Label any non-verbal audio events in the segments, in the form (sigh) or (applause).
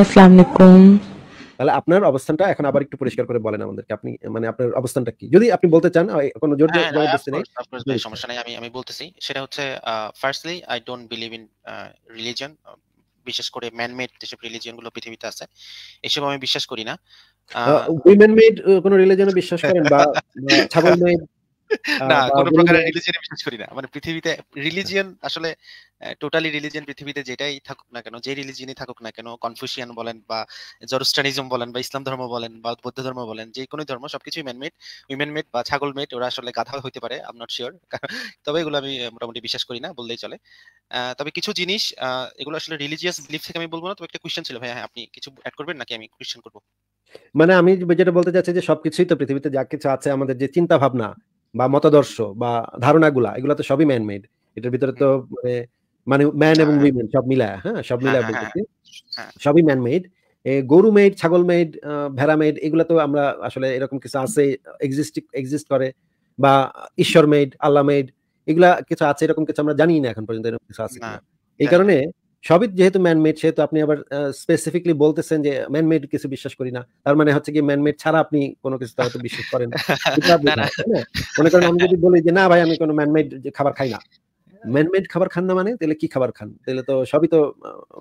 আসসালামু আলাইকুম তাহলে আপনার অবস্থানটা এখন আবার একটু পরিষ্কার করে বলেন আমাদেরকে আপনি মানে আপনার অবস্থানটা কি যদি আপনি বলতে চান কোনো জোর হ্যাঁ, হ্যাঁ, নেই সমস্যা নাই আমি আমি বলতেছি সেটা হচ্ছে firstly I don't believe in religion বিশেষ করে ম্যানমেড যেসব রিলিজিয়ন গুলো পৃথিবীতে আছে এসব আমি বিশ্বাস করি না উইমেন মেড কোনো রিলিজনে বিশ্বাস করেন বা ছাগল মেড না প্রকারের বিশ্বাস করি না মানে পৃথিবীতে রিলিজিয়ন আসলে টোটালি রিলিজিয়ন পৃথিবীতে যেটাই থাকুক না কেন যে রিলিজিয়নই থাকুক না কেন বলেন বা জরুস্টানিজম বলেন বা ইসলাম ধর্ম বলেন বা বৌদ্ধ ধর্ম বলেন যে কোনো ধর্ম সবকিছুই ম্যানমেড উইমেন মেড বা ছাগল মেড ওরা আসলে গাধা হইতে পারে আম নট শিওর তবে এগুলো আমি মোটামুটি বিশ্বাস করি না বললেই চলে তবে কিছু জিনিস এগুলো আসলে রিলিজিয়াস বিলিফ থেকে আমি বলবো না তবে একটা কোয়েশ্চেন ছিল ভাই হ্যাঁ আপনি কিছু অ্যাড করবেন নাকি আমি কোয়েশ্চেন করবো মানে আমি যেটা বলতে চাচ্ছি যে সবকিছুই তো পৃথিবীতে যা কিছু আছে আমাদের যে চিন্তা ভাবনা বা মতাদর্শ বা ধারণাগুলা এগুলো তো সবই ম্যান মেড এটার ভিতরে তো মানে ম্যান এবং উইমেন হ্যাঁ। সব মিলায় হ্যাঁ সব মিলায় হ্যাঁ, হ্যাঁ, সবই ম্যান মেড গরু মেড ছাগল মেড ভেড়া মেড এগুলো তো আমরা আসলে এরকম কিছু আছে এক্সিস্ট করে বা ঈশ্বর মেড আল্লাহ মেড এগুলা কিছু আছে এরকম কিছু আমরা জানি না এখন পর্যন্ত এরকম কিছু আছে এই কারণে সবই যেহেতু ম্যানমেড সেহেতু আপনি আবার স্পেসিফিকলি বলতেছেন যে ম্যানমেড কিছু বিশ্বাস করি না তার মানে হচ্ছে কি ম্যানমেড ছাড়া আপনি কোনো কিছু হয়তো বিশ্বাস করেন (laughs) মনে করেন আমি যদি বলি যে না ভাই আমি কোনো ম্যানমেড খাবার খাই না ম্যানমেড খাবার খান না মানে তাহলে কি খাবার খান তাহলে তো সবই তো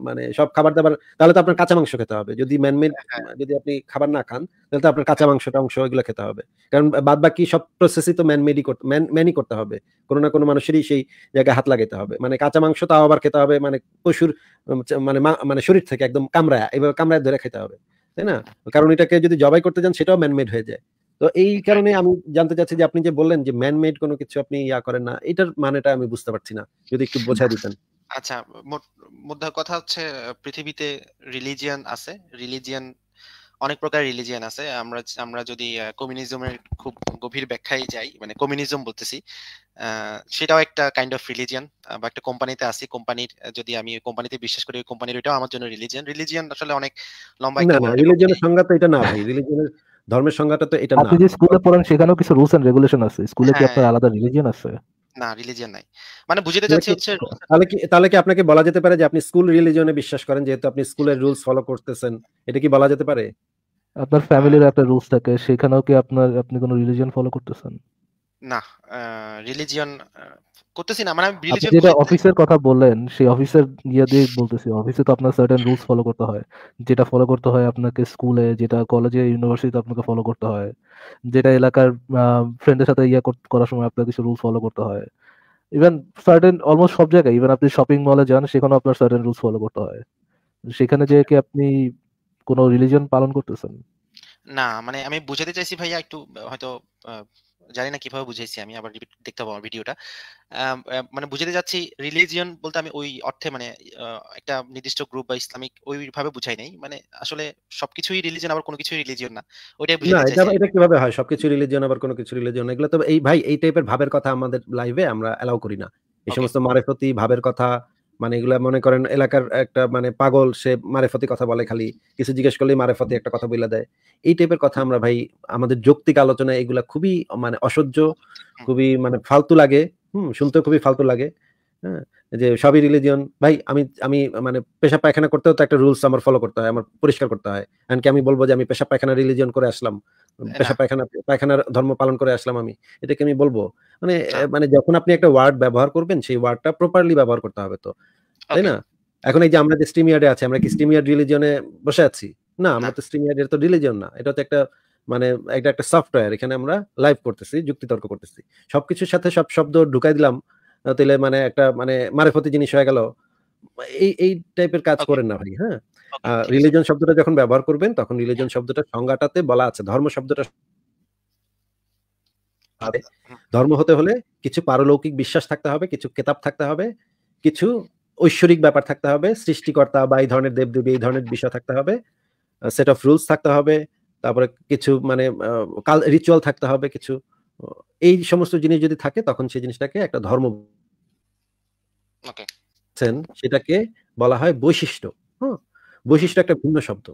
মানে সব খাবার দাবার তাহলে তো আপনার কাঁচা মাংস খেতে হবে যদি ম্যানমেড হ্যাঁ। যদি আপনি খাবার না খান তাহলে তো আপনার কাঁচা মাংসটা অংশ এগুলো খেতে হবে কারণ বাদ বাকি সব প্রসেসই তো ম্যানমেডই করতে ম্যানই করতে হবে কোনো না কোনো মানুষেরই সেই জায়গায় হাত লাগাতে হবে মানে কাঁচা মাংস তাও আবার খেতে হবে মানে পশুর মানে মানে শরীর থেকে একদম কামড়ায় এভাবে কামড়ায় ধরে খেতে হবে তাই না কারণ এটাকে যদি জবাই করতে যান সেটাও ম্যানমেড হয়ে যায় তো এই কারণে আমি জানতে চাচ্ছি যে আপনি যে বললেন যে ম্যানমেড কোনো কিছু আপনি ইয়া করেন না এটার মানেটা আমি বুঝতে পারছি না যদি একটু (laughs) বোঝাই দিতেন আচ্ছা মোদ্দা কথা হচ্ছে পৃথিবীতে রিলিজিয়ান আছে রিলিজিয়ান অনেক প্রকার রিলিজিয়ান আছে আমরা আমরা যদি কমিউনিজমের খুব গভীর ব্যাখ্যায় যাই মানে কমিউনিজম বলতেছি সেটাও একটা কাইন্ড অফ রিলিজিয়ান বা একটা কোম্পানিতে আছি কোম্পানির যদি আমি কোম্পানিতে বিশ্বাস করি কোম্পানির ওইটাও আমার জন্য রিলিজিয়ান রিলিজিয়ান আসলে অনেক লম্বা না রিলিজিয়ানের সংজ্ঞা তো এটা না ভাই রিলিজিয়ানের (laughs) ধর্মের সংজ্ঞাটা তো এটা না আপনি যে স্কুলে পড়েন সেখানেও কিছু রুলস এন্ড রেগুলেশন আছে স্কুলে কি হ্যাঁ। আপনার আলাদা রিলিজিয়ন আছে না রিলিজিয়ন নাই মানে বুঝতে চাচ্ছি হচ্ছে তাহলে কি তাহলে কি আপনাকে বলা যেতে পারে যে আপনি স্কুল রিলিজিয়নে বিশ্বাস করেন যেহেতু আপনি স্কুলের রুলস ফলো করতেছেন এটা কি বলা যেতে পারে আপনার ফ্যামিলির একটা রুলস থাকে সেখানেও কি আপনার আপনি কোনো রিলিজিয়ন ফলো করতেছেন না রিলিজিয়ন করতেছি না মানে আমি রিলেশন যেটা অফিসের কথা বললেন সেই অফিসের ইয়া দিয়ে বলতেছি অফিসে তো আপনার সার্টেন রুলস ফলো করতে হয় যেটা ফলো করতে হয় আপনাকে স্কুলে যেটা কলেজে ইউনিভার্সিটিতে আপনাকে ফলো করতে হয় যেটা এলাকার ফ্রেন্ডের সাথে ইয়া করার সময় আপনাকে কিছু রুলস ফলো করতে হয় ইভেন সার্টেন অলমোস্ট সব জায়গায় ইভেন আপনি শপিং মলে যান সেখানেও আপনার সার্টেন রুলস ফলো করতে হয় সেখানে যে কি আপনি কোনো রিলিজন পালন করতেছেন না মানে আমি বুঝাতে চাইছি ভাইয়া একটু হয়তো জানি না কিভাবে বুঝাইছি আমি আবার রিপিট দেখতে পাবো ভিডিওটা মানে বুঝাতে যাচ্ছি রিলিজিয়ন বলতে আমি ওই অর্থে মানে একটা নির্দিষ্ট গ্রুপ বা ইসলামিক ওইভাবে বুঝাই নাই মানে আসলে সবকিছুই রিলিজিয়ন আবার কোনো কিছুই রিলিজিয়ন না ওইটাই বুঝাতে চাইছি এটা এটা কিভাবে হয় সবকিছু রিলিজিয়ন আবার কোনো কিছু রিলিজিয়ন এগুলো তো এই ভাই এই টাইপের ভাবের কথা আমাদের লাইভে আমরা এলাও করি না এই সমস্ত মারেফতি ভাবের কথা মানে এগুলা মনে করেন এলাকার একটা মানে পাগল সে মারেফতি কথা বলে খালি কিছু জিজ্ঞেস করলেই মারেফতি একটা কথা বলে দেয় এই টাইপের কথা আমরা ভাই আমাদের যৌক্তিক আলোচনা এগুলা খুবই মানে অসহ্য হ্যাঁ। খুবই মানে ফালতু লাগে হুম শুনতে খুবই ফালতু লাগে হ্যাঁ যে সবই রিলিজিয়ন ভাই আমি আমি মানে পেশা পায়খানা করতেও তো একটা রুলস আমার ফলো করতে হয় আমার পরিষ্কার করতে হয় এমনকি আমি বলবো যে আমি পেশা পায়খানা রিলিজিয়ন করে আসলাম পেশা পায়খানা পায়খানার ধর্ম পালন করে আসলাম আমি এটাকে আমি বলবো মানে আচ্ছা। মানে যখন আপনি একটা ওয়ার্ড ব্যবহার করবেন সেই ওয়ার্ডটা প্রপারলি ব্যবহার করতে হবে তো তাই না এখন এই যে আমরা যে স্ট্রিমিয়ারে আছি আমরা কি স্ট্রিমিয়ার রিলিজনে বসে আছি না আমরা তো স্ট্রিমিয়ার তো রিলিজন না এটা তো একটা মানে একটা একটা সফটওয়্যার এখানে আমরা লাইভ করতেছি যুক্তিতর্ক করতেছি সবকিছুর সাথে সব শব্দ ঢুকাই দিলাম তাহলে মানে একটা মানে মারেফতি জিনিস হয়ে গেল এই এই টাইপের কাজ করেন না ভাই হ্যাঁ রিলিজন শব্দটা যখন ব্যবহার করবেন তখন রিলিজন হ্যাঁ। শব্দটা সংজ্ঞাটাতে বলা আছে ধর্ম শব্দটা আচ্ছা, আচ্ছা। ধর্ম হতে হলে কিছু পারলৌকিক বিশ্বাস থাকতে হবে কিছু কেতাব থাকতে হবে কিছু ঐশ্বরিক ব্যাপার থাকতে হবে সৃষ্টিকর্তা বা এই ধরনের দেবদেবী এই ধরনের বিষয় থাকতে হবে সেট অফ রুলস থাকতে হবে তারপরে কিছু মানে রিচুয়াল থাকতে হবে কিছু এই সমস্ত জিনিস যদি থাকে তখন সেই জিনিসটাকে একটা ধর্ম ওকে পাচ্ছেন সেটাকে বলা হয় বৈশিষ্ট্য হ্যাঁ বৈশিষ্ট্য একটা ভিন্ন শব্দ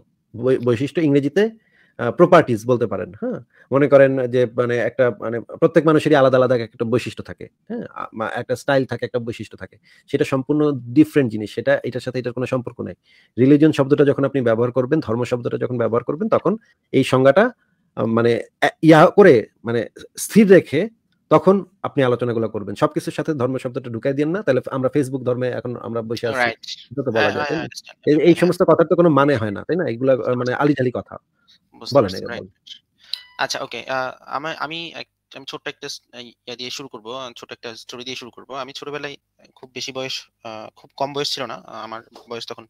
বৈশিষ্ট্য ইংরেজিতে প্রপার্টিজ বলতে পারেন হ্যাঁ মনে করেন যে মানে একটা মানে প্রত্যেক মানুষেরই আলাদা আলাদা একটা বৈশিষ্ট্য থাকে হ্যাঁ একটা স্টাইল থাকে একটা বৈশিষ্ট্য থাকে সেটা সম্পূর্ণ ডিফারেন্ট জিনিস সেটা এটার সাথে এটার কোনো সম্পর্ক নাই রিলিজন শব্দটা যখন আপনি ব্যবহার করবেন ধর্ম শব্দটা যখন ব্যবহার করবেন তখন এই সংজ্ঞাটা মানে ইয়া করে মানে স্থির রেখে তখন আপনি আলোচনাগুলো করবেন সবকিছুর সাথে ধর্ম শব্দটা ঢুকাই দিন না তাহলে আমরা ফেসবুক ধর্মে এখন আমরা বসে আছি বলা যায় হ্যাঁ, হ্যাঁ, এই সমস্ত কথার তো কোনো মানে হয় না তাই না এগুলো মানে আলিঝালি কথা বলেন আচ্ছা ওকে আমি আমি আমি ছোট্ট একটা ইয়া দিয়ে শুরু করব ছোট একটা স্টোরি দিয়ে শুরু করব আমি ছোটবেলায় খুব বেশি বয়স খুব কম বয়স ছিল না আমার বয়স তখন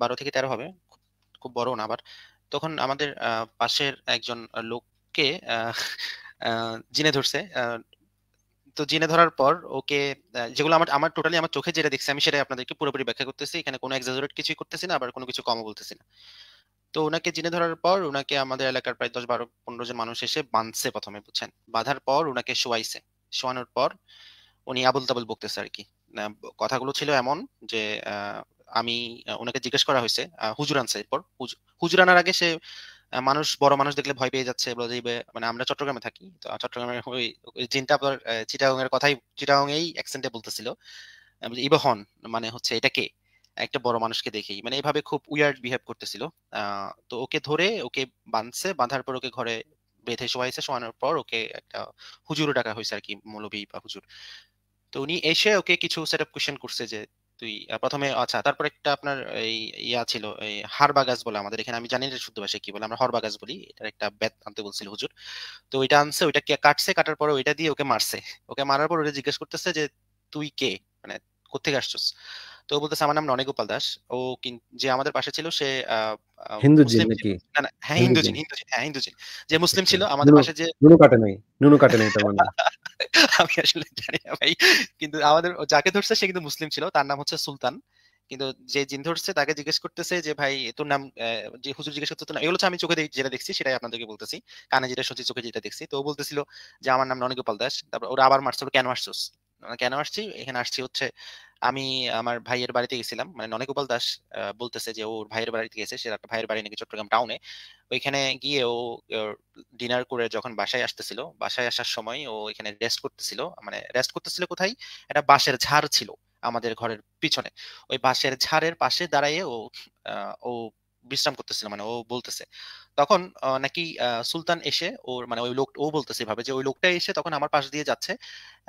বারো থেকে তেরো হবে খুব বড় না আবার তখন আমাদের পাশের একজন লোককে জিনে ধরছে তো জেনে ধরার পর ওকে যেগুলো আমার আমার টোটালি আমার চোখে যেটা দেখছি আমি সেটাই আপনাদেরকে পুরোপুরি ব্যাখ্যা করতেছি এখানে কোনো এক্সাজারেট কিছু করতেছি না আবার কোনো কিছু কম বলতেছি না তো ওনাকে জেনে ধরার পর ওনাকে আমাদের এলাকার প্রায় দশ বারো পনেরো জন মানুষ এসে বাঁধছে প্রথমে বুঝছেন বাঁধার পর ওনাকে শোয়াইছে শোয়ানোর পর উনি আবুল তাবুল বকতেছে আর কি কথাগুলো ছিল এমন যে আমি ওনাকে জিজ্ঞেস করা হয়েছে হুজুর আনছে এরপর হুজুর আনার আগে সে মানুষ বড় মানুষ দেখলে ভয় পেয়ে যাচ্ছে বলে যে মানে আমরা চট্টগ্রামে থাকি তো চট্টগ্রামের ওই জিনটা আপনার চিটাগং এর কথাই চিটাগং এই অ্যাকসেন্টে বলতেছিল ইবহন মানে হচ্ছে এটা কে একটা বড় মানুষকে দেখেই মানে এইভাবে খুব উইয়ার্ড বিহেভ করতেছিল তো ওকে ধরে ওকে বাঁধছে বাঁধার পর ওকে ঘরে বেঁধে শোয়াইছে শোয়ানোর পর ওকে একটা হুজুরও ডাকা হয়েছে আর কি মৌলবী বা হুজুর তো উনি এসে ওকে কিছু সেট আপ কোয়েশ্চেন করছে যে তুই প্রথমে আচ্ছা তারপর একটা আপনার এই ইয়া ছিল এই হারবাগাস বলে আমাদের এখানে আমি জানি না শুদ্ধ ভাষায় কি বলে আমরা হরবাগাস বলি এটার একটা ব্যাত আনতে বলছিল হুজুর তো ওইটা আনছে ওইটা কে কাটছে কাটার পর ওইটা দিয়ে ওকে মারছে ওকে মারার পর ওটা জিজ্ঞেস করতেছে যে তুই কে মানে কোথেকে আসছস তো বলতেছে আমার নাম ননেগোপাল দাস ও যে আমাদের পাশে ছিল সে হিন্দুজিন নাকি হ্যাঁ হিন্দুজিন হিন্দুজিন হ্যাঁ হিন্দুজিন যে মুসলিম আচ্ছা, ছিল আমাদের পাশে যে নুনু কাটে নাই নুনু কাটে নাই তার মানে (laughs) আমি আসলে জানি না ভাই কিন্তু আমাদের যাকে ধরছে সে কিন্তু মুসলিম ছিল তার নাম হচ্ছে সুলতান কিন্তু যে জিন ধরছে তাকে জিজ্ঞেস করতেছে যে ভাই তোর নাম যে হুজুর জিজ্ঞেস করতে না এগুলো আমি চোখে যেটা দেখছি সেটাই আপনাদেরকে বলতেছি কানে যেটা শুনছি চোখে যেটা দেখছি তো বলতেছিল যে আমার নাম রনিগোপাল দাস তারপর ওরা আবার মারছিল কেন আসছোস কেন আসছি এখানে আসছি হচ্ছে আমি আমার ভাইয়ের বাড়িতে গেছিলাম মানে ননে গোপাল দাস বলতেছে যে ওর ভাইয়ের বাড়িতে গেছে সে একটা ভাইয়ের বাড়ি নাকি চট্টগ্রাম টাউনে ওইখানে গিয়ে ও ডিনার করে যখন বাসায় আসতেছিল বাসায় আসার সময় ও এখানে রেস্ট করতেছিল মানে রেস্ট করতেছিল কোথায় একটা বাঁশের ঝাড় ছিল আমাদের ঘরের পিছনে ওই বাঁশের ঝাড়ের পাশে দাঁড়াইয়ে ও ও বিশ্রাম করতেছিল মানে ও বলতেছে তখন নাকি সুলতান এসে ওর মানে ওই লোক ও বলতেছে ভাবে যে ওই লোকটা এসে তখন আমার পাশ দিয়ে যাচ্ছে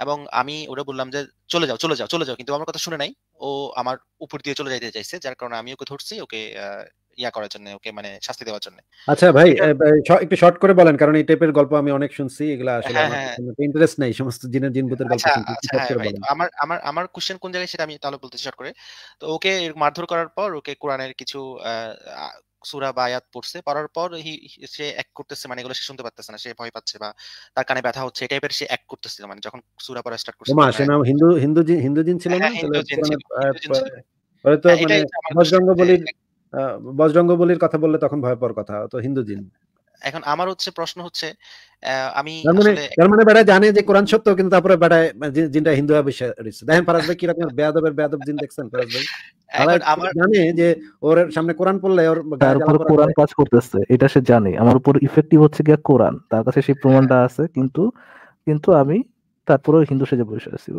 এবং আমি ওরা বললাম যে চলে যাও চলে যাও চলে যাও কিন্তু আমার কথা শুনে নাই ও আমার উপর দিয়ে চলে যাইতে চাইছে যার কারণে আমি ওকে ধরছি ওকে ইয়া করার জন্য ওকে মানে শাস্তি দেওয়ার জন্য আচ্ছা ভাই একটু শর্ট করে বলেন কারণ এই টাইপের গল্প আমি অনেক শুনছি এগুলা হ্যাঁ, আসলে আমার ইন্টারেস্ট হ্যাঁ, হ্যাঁ। নাই সমস্ত জিনের জিনভূতের গল্প আচ্ছা, আচ্ছা, আমার আমার আমার কোশ্চেন কোন জায়গায় সেটা আমি তাহলে বলতে শর্ট করে তো ওকে মারধর করার পর ওকে কোরআনের কিছু সুরা বা আয়াত পড়ছে পড়ার পর সে এক করতেছে মানে এগুলো সে শুনতে পারতেছে না সে ভয় পাচ্ছে বা তার কানে ব্যথা হচ্ছে এই টাইপের সে এক করতেছিল মানে যখন সুরা পড়া স্টার্ট করছে মা সে নাম হিন্দু হিন্দু হিন্দু জিন ছিল না হয়তো হ্যাঁ, হ্যাঁ, মানে বজরঙ্গ বলির বজরঙ্গ বলির কথা বললে তখন ভয় পাওয়ার কথা তো হিন্দু জিন এখন আমার হচ্ছে প্রশ্ন হচ্ছে আমি তার মানে, মানে বেটা জানে যে কোরআন সত্য কিন্তু তারপরে বেটা জিনটা হিন্দু হবে দেখেন ফারাজ ভাই কিরকম বেয়াদবের বেয়াদব জিন দেখছেন ফারাজ ভাই জানে যে ওর সামনে কোরআন পড়লে ওর কোরআন কাজ করতেছে এটা সে জানে আমার উপর ইফেক্টিভ হচ্ছে গিয়া কোরআন তার কাছে সেই প্রমাণটা হ্যাঁ। আছে কিন্তু কিন্তু আমি হিন্দু সেজে বসে আছি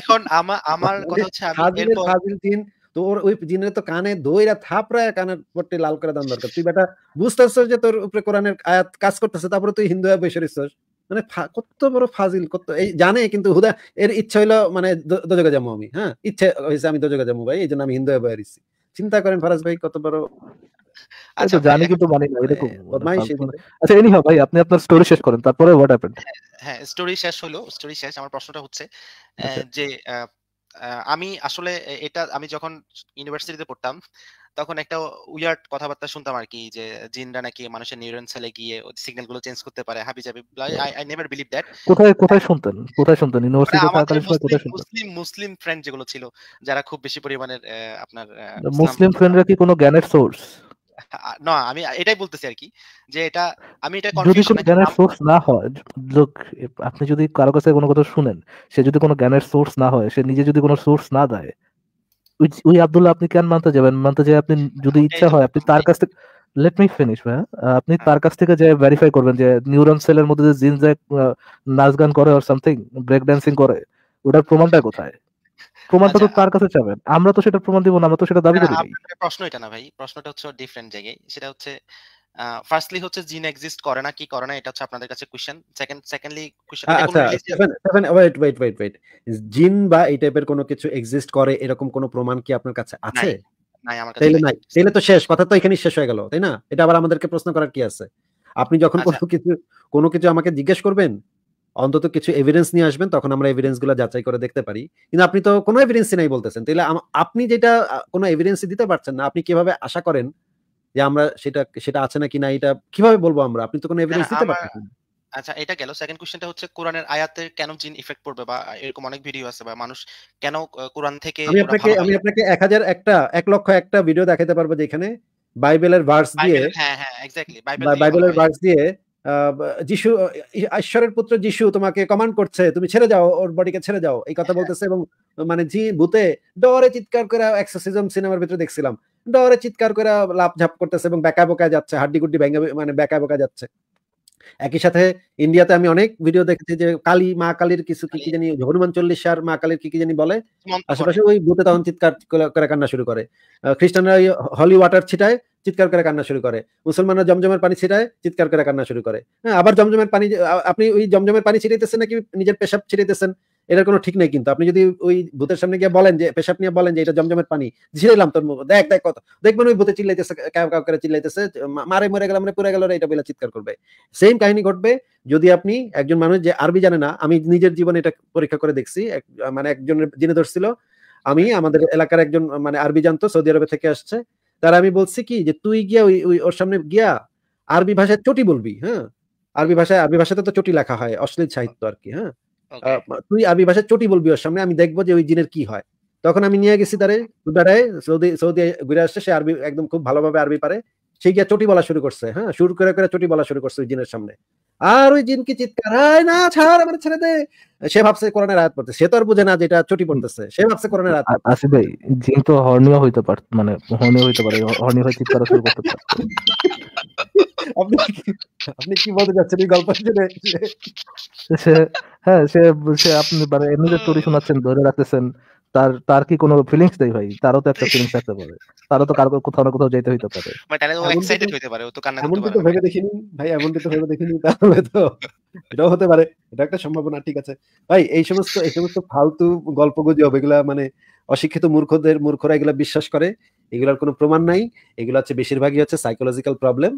এখন আমার আমার মানে কথা হচ্ছে আমি ফাজিল দিন তো ওর ওই জিনের তো কানে দইরা থাপড়ায় কানের পট্টি লাল করে দাম দরকার তুই বেটা বুঝতেছস যে তোর উপরে কোরআনের আয়াত কাজ করতেছে তারপরে তুই হিন্দু হয়ে বসে রইছস মানে কত বড় ফাজিল কত এই জানে কিন্তু হুদা এর ইচ্ছা হইলো মানে দজগা যাবো আমি হ্যাঁ ইচ্ছা হয়েছে আমি দজগা যাবো ভাই এই জন্য আমি হিন্দু হয়ে বেরিয়েছি চিন্তা করেন ফারাজ ভাই কত বড় আচ্ছা জানি কিন্তু মানি না এরকম হ্যাঁ, মানে মানে, আচ্ছা এনিহাও ভাই আপনি আপনার স্টোরি শেষ করেন তারপরে হোয়াট হ্যাপেন্ড হ্যাঁ স্টোরি হ্যাঁ, শেষ হলো স্টোরি শেষ আমার প্রশ্নটা হচ্ছে আচ্ছা। যে আমি আসলে এটা আমি যখন ইউনিভার্সিটিতে পড়তাম তখন একটা উইয়ার্ড কথাবার্তা শুনতাম আর কি যে জিনরা নাকি মানুষের নিউরন সেলে গিয়ে সিগন্যাল গুলো চেঞ্জ করতে পারে হাবি যাবে আই নেভার বিলিভ দ্যাট কোথায় কোথায় শুনতেন কোথায় শুনতেন ইউনিভার্সিটিতে থাকাকালীন কোথায় শুনতেন মুসলিম মুসলিম ফ্রেন্ড যেগুলো ছিল যারা খুব বেশি পরিমাণের আপনার মুসলিম ফ্রেন্ডরা কি কোনো জ্ঞানের সোর্স না আমি এটাই বলতেছি আর কি যে এটা আমি এটা যদি কোনো মানে জ্ঞানের সোর্স না হয় লোক আপনি যদি কারো কাছে কোনো কথা শুনেন সে যদি কোনো জ্ঞানের সোর্স না হয় সে নিজে যদি কোনো সোর্স না দেয় ওই আব্দুল্লাহ আপনি কেন মানতে যাবেন মানতে যে আপনি হ্যাঁ, যদি ইচ্ছা হয় আপনি তার কাছ থেকে লেট মি ফিনিশ ভাই আপনি হ্যাঁ। তার কাছ থেকে যে ভেরিফাই করবেন যে নিউরন সেলের মধ্যে যে জিন নাচ গান করে আর সামথিং ব্রেক ড্যান্সিং করে ওটার প্রমাণটা কোথায় আচ্ছা, তো তার কাছে আচ্ছা। আমরা তো সেটা প্রমাণ দিব না আমরা তো সেটা দাবি করি প্রশ্ন এটা না ভাই প্রশ্নটা হচ্ছে ডিফারেন্ট জায়গায় সেটা হচ্ছে ফার্স্টলি হচ্ছে জিন এক্সিস্ট করে না কি করে না এটা হচ্ছে আপনাদের কাছে question second secondly question wait wait wait wait gene বা এই টাইপের কোনো কিছু এক্সিস্ট করে এরকম কোনো প্রমাণ কি আপনার কাছে আছে তাইলে তো শেষ কথা তো এখানেই শেষ হয়ে গেল তাই না এটা আবার আমাদেরকে প্রশ্ন করার কি আছে আপনি যখন আচ্ছা। কোনো কিছু কোনো কিছু আমাকে জিজ্ঞেস করবেন অন্তত কিছু এভিডেন্স নিয়ে আসবেন তখন আমরা এভিডেন্স এভিডেন্সগুলো যাচাই করে দেখতে পারি কিন্তু আপনি তো কোনো এভিডেন্সই নাই বলতেছেন তাহলে আপনি যেটা কোনো এভিডেন্সই দিতে পারছেন না আপনি কিভাবে আশা করেন যে আমরা সেটা সেটা আছে নাকি না এটা কিভাবে বলবো আমরা আপনি তো কোনো এভিডেন্স হ্যাঁ, দিতে পারছেন আচ্ছা এটা গেল সেকেন্ড কোশ্চেনটা হচ্ছে কোরআনের আয়াতে কেন জিন ইফেক্ট পড়বে বা এরকম অনেক ভিডিও আছে বা মানুষ কেন কোরআন থেকে আমি আপনাকে আমি আপনাকে 1000 একটা 1 লক্ষ একটা ভিডিও দেখাতে পারবো যেখানে বাইবেলের ভার্স দিয়ে হ্যাঁ হ্যাঁ এক্স্যাক্টলি বাইবেলের ভার্স দিয়ে যিশু ঈশ্বরের পুত্র যিশু তোমাকে কমান্ড করছে তুমি ছেড়ে যাও ওর বডিকে ছেড়ে যাও এই কথা হ্যাঁ। বলতেছে এবং মানে জি ভূতে ডরে চিৎকার করে এক্সোসিজম সিনেমার ভিতরে দেখছিলাম ডরে চিৎকার করে লাভ ঝাপ করতেছে এবং বেকা বোকা যাচ্ছে হাড্ডি গুড্ডি ভেঙে মানে বেকা বোকা যাচ্ছে একই সাথে ইন্ডিয়াতে আমি অনেক ভিডিও দেখেছি যে কালী মা কালীর কিছু কি কি জানি হনুমান চল্লিশ সার মা কালীর কি কি জানি বলে আশেপাশে ওই ভূতে তখন চিৎকার করে কান্না শুরু করে খ্রিস্টানরা হলি ওয়াটার ছিটায় চিৎকার করে কান্না শুরু করে মুসলমানরা জমজমের পানি ছিটায় চিৎকার করে কান্না শুরু করে হ্যাঁ আবার জমজমের পানি আপনি ওই জমজমের পানি ছিটাইতেছেন নাকি নিজের পেশাব ছিটাইতেছেন এটার কোনো ঠিক নেই কিন্তু আপনি যদি ওই ভূতের সামনে গিয়ে বলেন যে পেশাব নিয়ে বলেন যে এটা জমজমের পানি ঝিরাইলাম তোর দেখ দেখ কত দেখবেন ওই ভূতে চিল্লাইতেছে কাউ কাউ করে চিল্লাইতেছে মারে মরে গেলাম পুরে গেল এটা বলে চিৎকার করবে সেম কাহিনী ঘটবে যদি আপনি একজন মানুষ যে আরবি জানে না আমি নিজের জীবনে এটা পরীক্ষা করে দেখছি মানে একজনের যিনি ধরছিল আমি আমাদের এলাকার একজন মানে আরবি জানতো সৌদি আরবে থেকে আসছে তার আমি বলছি কি যে তুই গিয়া ওই ওই ওর সামনে গিয়া আরবি ভাষায় চটি বলবি হ্যাঁ আরবি ভাষায় আরবি ভাষাতে তো চটি লেখা হয় অশ্লীল সাহিত্য আর কি হ্যাঁ তুই আরবি ভাষায় চটি বলবি ওর সামনে আমি দেখবো যে ওই জিনের কি হয় তখন আমি নিয়ে গেছি তারে বেড়ায় সৌদি সৌদি ঘুরে আসছে সে আরবি একদম খুব ভালোভাবে আরবি পারে সে গিয়া চটি বলা শুরু করছে হ্যাঁ শুরু করে করে চটি বলা শুরু করছে ওই জিনের সামনে আর ওই জিনকে চিৎকার আয় না ছাড় আমার ছেড়ে দে সে ভাবছে কোরআনের আয়াত পড়তে সে তো আর বুঝে না যেটা চটি পড়তেছে সে ভাবছে কোরআনের আয়াত আসিফ ভাই জিন তো হর্নিও মানে হইতে পারে মানে হর্নিও হইতে পারে হর্নি হয়ে চিৎকার শুরু করতে পারে (laughs) আপনি আপনি কি বলতে যাচ্ছেন এই গল্প শুনে সে হ্যাঁ সে সে আপনি মানে এমনি যে চুরি শোনাচ্ছেন ধরে রাখতেছেন তার তার কি কোনো ফিলিংস নেই ভাই তারও তো একটা ফিলিংস থাকতে পারে তারও তো কারো কোথাও না কোথাও যেতে হইতে পারে তাহলে ও এক্সাইটেড হইতে পারে ও তো কান্না করতে পারে ভেবে দেখিনি ভাই এমনটি তো ভেবে দেখিনি তাহলে তো এটাও হতে পারে এটা একটা সম্ভাবনা ঠিক আছে ভাই এই সমস্ত এই সমস্ত ফালতু গল্প এগুলা মানে অশিক্ষিত মূর্খদের মূর্খরা এগুলা বিশ্বাস করে এগুলোর কোনো প্রমাণ নাই এগুলো হচ্ছে বেশিরভাগই হচ্ছে সাইকোলজিক্যাল প্রবলেম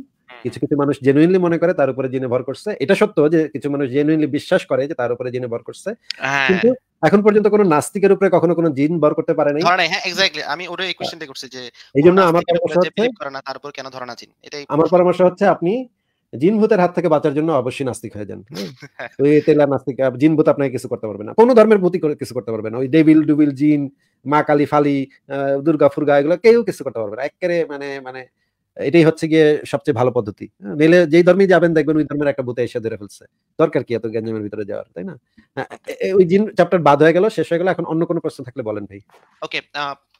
কিছু কিছু মানুষ জেনুইনলি মনে করে তার উপরে জেনে ভর করছে এটা সত্য যে কিছু মানুষ জেনুইনলি বিশ্বাস করে যে তার উপরে জেনে ভর করছে হ্যাঁ। কিন্তু এখন পর্যন্ত কোনো নাস্তিকের উপরে কখনো কোনো জিন ভর করতে পারে নাই ধরে হ্যাঁ এক্স্যাক্টলি আমি ওটা এই কোশ্চেনটা করছি যে এইজন্য আমার পরামর্শ হচ্ছে করে তার উপর কেন ধারণা জিন এটাই আমার পরামর্শ হচ্ছে আপনি জিন ভূতের হাত থেকে বাঁচার জন্য অবশ্যই নাস্তিক হয়ে যান (laughs) ওই তেলা নাস্তিক জিন ভূত আপনাকে কিছু করতে পারবে না কোনো ধর্মের ভূতি কিছু করতে পারবে না ওই ডেভিল ডুবিল জিন মা কালী ফালি দুর্গা ফুর্গা এগুলো কেউ কিছু করতে পারবে না একেবারে মানে মানে এটাই হচ্ছে গিয়ে সবচেয়ে ভালো পদ্ধতি হ্যাঁ, নিলে যেই ধর্মে যাবেন দেখবেন ওই ধর্মের একটা বুতে এসে ধরে ফেলছে দরকার কি এত গ্যাঞ্জামের ভিতরে যাওয়ার তাই না হ্যাঁ, ওই জিন চ্যাপ্টার বাদ হয়ে গেল শেষ হয়ে গেল এখন অন্য কোনো প্রশ্ন থাকলে বলেন ভাই ওকে